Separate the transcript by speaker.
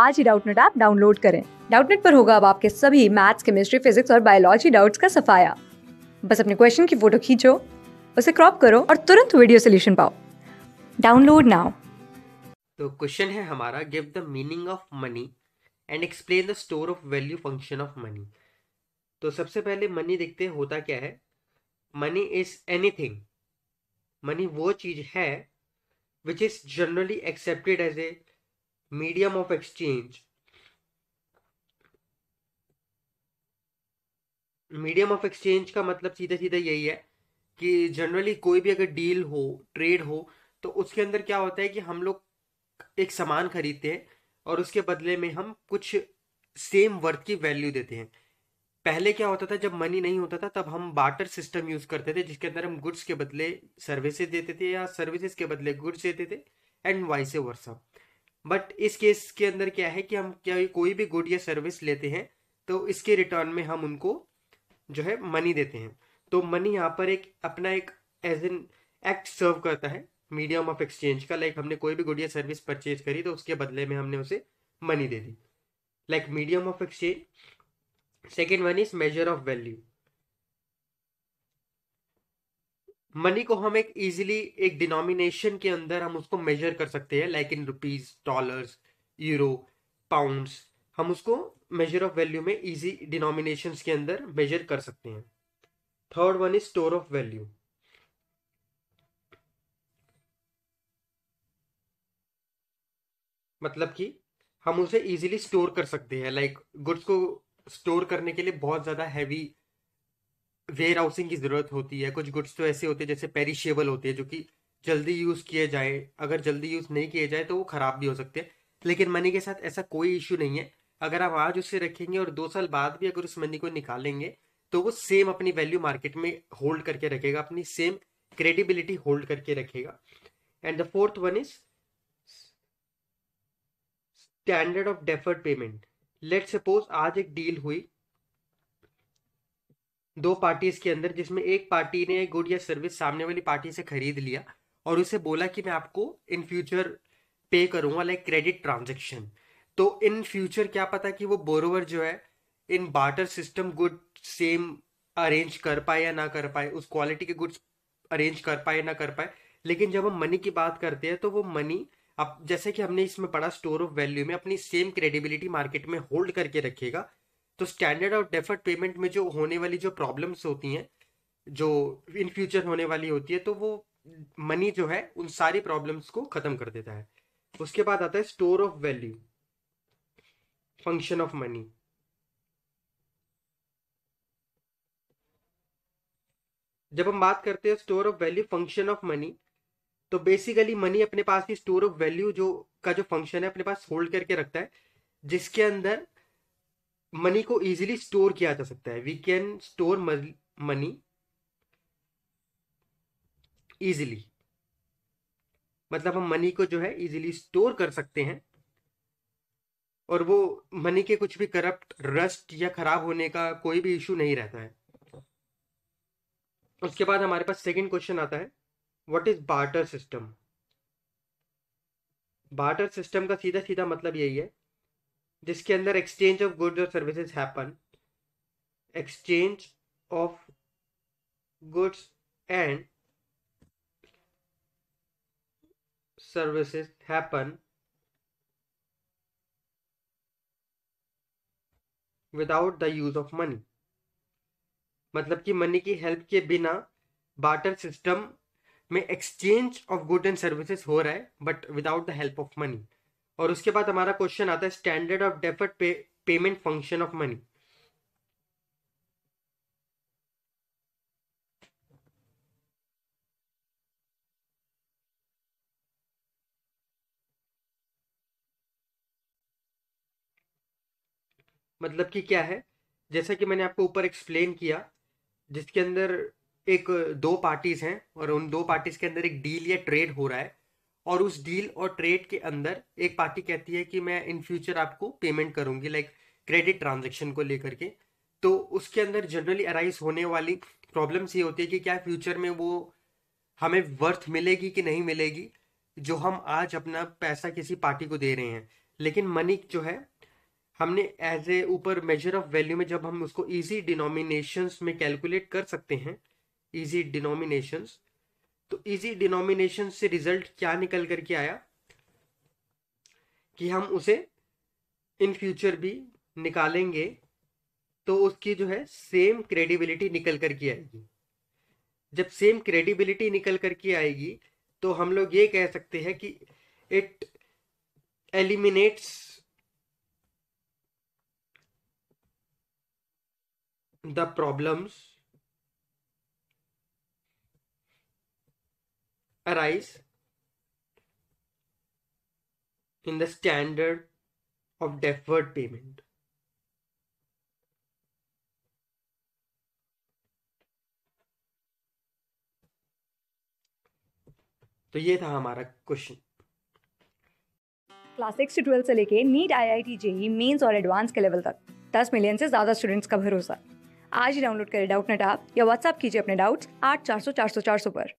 Speaker 1: आज ही Doubtnut app download करें डाउटनेट पर होगा अब आपके सभी मैथ्स केमिस्ट्री फिजिक्स और बायोलॉजी डाउट्स का सफाया बस अपने क्वेश्चन की फोटो खींचो उसे क्रॉप करो और तुरंत वीडियो सोल्यूशन पाओ डाउनलोड नाउ तो क्वेश्चन है हमारा give the meaning of money and explain the store of value function of money तो सबसे पहले मनी देखते हैं होता क्या है मनी इज एनीथिंग मनी वो चीज है which is generally accepted as a medium of exchange medium of exchange का मतलब सीधा सीधा यही है कि जनरली कोई भी अगर डील हो ट्रेड हो तो उसके अंदर क्या होता है कि हम लोग एक सामान खरीदते हैं और उसके बदले में हम कुछ सेम वर्थ की वैल्यू देते हैं पहले क्या होता था जब मनी नहीं होता था तब हम बाटर सिस्टम यूज करते थे जिसके अंदर हम गुड्स के बदले सर्विसेज देते थे या सर्विसेज के बदले गुड्स देते थे एंड वाइस वर्सा बट इस केस के अंदर क्या है कि हम क्या कोई भी गुड या सर्विस लेते हैं तो इसके रिटर्न में हम उनको जो है मनी देते हैं तो मनी यहाँ पर एक अपना एक एज एन एक्ट सर्व करता है मीडियम ऑफ एक्सचेंज का लाइक हमने कोई भी गुड या सर्विस परचेज करी तो उसके बदले में हमने उसे मनी दे दी like medium of exchange second one is measure of value money को हम एक इजीली एक डिनोमिनेशन के अंदर हम उसको मेजर कर सकते हैं like in rupees dollars euro pounds हम उसको मेजर ऑफ वैल्यू में इजी डिनोमिनेशन के अंदर मेजर कर सकते हैं third one is store of value मतलब कि हम उसे इजीली स्टोर कर सकते हैं लाइक गुड्स को स्टोर करने के लिए बहुत ज़्यादा हैवी वेयर हाउसिंग की ज़रूरत होती है कुछ गुड्स तो ऐसे होते हैं जैसे पेरिशेबल होते हैं जो कि जल्दी यूज़ किए जाए अगर जल्दी यूज़ नहीं किए जाए तो वो ख़राब भी हो सकते हैं लेकिन मनी के साथ ऐसा कोई इशू नहीं है अगर आप आज उसे रखेंगे और दो साल बाद भी अगर उस मनी को निकालेंगे तो वो सेम अपनी वैल्यू मार्केट में होल्ड करके रखेगा अपनी सेम क्रेडिबिलिटी होल्ड करके रखेगा and the fourth one is standard of deferred payment let suppose आज एक डील हुई दो पार्टीज के अंदर जिसमें एक पार्टी ने गुड या सर्विस सामने वाली पार्टी से खरीद लिया और उसे बोला कि मैं आपको इन फ्यूचर पे करूंगा लाइक क्रेडिट ट्रांजेक्शन तो इन फ्यूचर क्या पता कि वो बोरोवर जो है in barter system good same arrange कर पाए या ना कर पाए उस क्वालिटी के गुड्स अरेंज कर पाए ना कर पाए लेकिन जब हम मनी की बात करते हैं तो वो मनी अब जैसे कि हमने इसमें पढ़ा स्टोर ऑफ वैल्यू में अपनी सेम क्रेडिबिलिटी मार्केट में होल्ड करके रखेगा तो स्टैंडर्ड और डेफर्ड पेमेंट में जो होने वाली जो प्रॉब्लम्स होती हैं जो इन फ्यूचर होने वाली होती है तो वो मनी जो है उन सारी प्रॉब्लम्स को खत्म कर देता है उसके बाद आता है store of value function of money जब हम बात करते हैं store of value function of money तो बेसिकली मनी अपने पास ही स्टोर ऑफ वैल्यू जो का जो फंक्शन है अपने पास होल्ड करके रखता है जिसके अंदर मनी को इजीली स्टोर किया जा सकता है we can store money easily मतलब हम मनी को जो है इजीली स्टोर कर सकते हैं और वो मनी के कुछ भी करप्ट रस्ट या खराब होने का कोई भी इशू नहीं रहता है उसके बाद हमारे पास सेकंड क्वेश्चन आता है what is barter system barter system का सीधा सीधा मतलब यही है जिसके अंदर एक्सचेंज ऑफ गुड्स और services happen exchange of goods and services happen without the use of money मतलब कि मनी की हेल्प के बिना बाटर सिस्टम में exchange of good and services हो रहा है but without the help of money और उसके बाद हमारा क्वेश्चन आता है standard of deferred payment function of money मतलब कि क्या है जैसा कि मैंने आपको ऊपर एक्सप्लेन किया जिसके अंदर एक दो पार्टीज हैं और उन दो पार्टीज के अंदर एक डील या ट्रेड हो रहा है और उस डील और ट्रेड के अंदर एक पार्टी कहती है कि मैं इन फ्यूचर आपको पेमेंट करूंगी लाइक क्रेडिट ट्रांजेक्शन को लेकर के तो उसके अंदर जनरली अराइज होने वाली प्रॉब्लम्स ये होती है कि क्या फ्यूचर में वो हमें वर्थ मिलेगी कि नहीं मिलेगी जो हम आज अपना पैसा किसी पार्टी को दे रहे हैं लेकिन मनी जो है हमने एज ए ऊपर मेजर ऑफ वैल्यू में जब हम उसको इजी डिनोमिनेशंस में कैलकुलेट कर सकते हैं इजी डिनोमिनेशंस तो इजी डिनोमिनेशन से रिजल्ट क्या निकल करके आया कि हम उसे इन फ्यूचर भी निकालेंगे तो उसकी जो है सेम क्रेडिबिलिटी निकल करके आएगी जब सेम क्रेडिबिलिटी निकल करके आएगी तो हम लोग ये कह सकते हैं कि it eliminates the problems arise in the standard of deferred payment. तो ये था हमारा क्वेश्चन क्लास सिक्स ट्वेल्थ से लेके NEET I I T JEE mains और एडवांस के लेवल तक दस मिलियन से ज़्यादा स्टूडेंट्स का भरोसा आज ही डाउनलोड करें डाउट नेट आप या व्हाट्सअप कीजिए अपने डाउट्स आठ चार सौ चार सौ चार सौ पर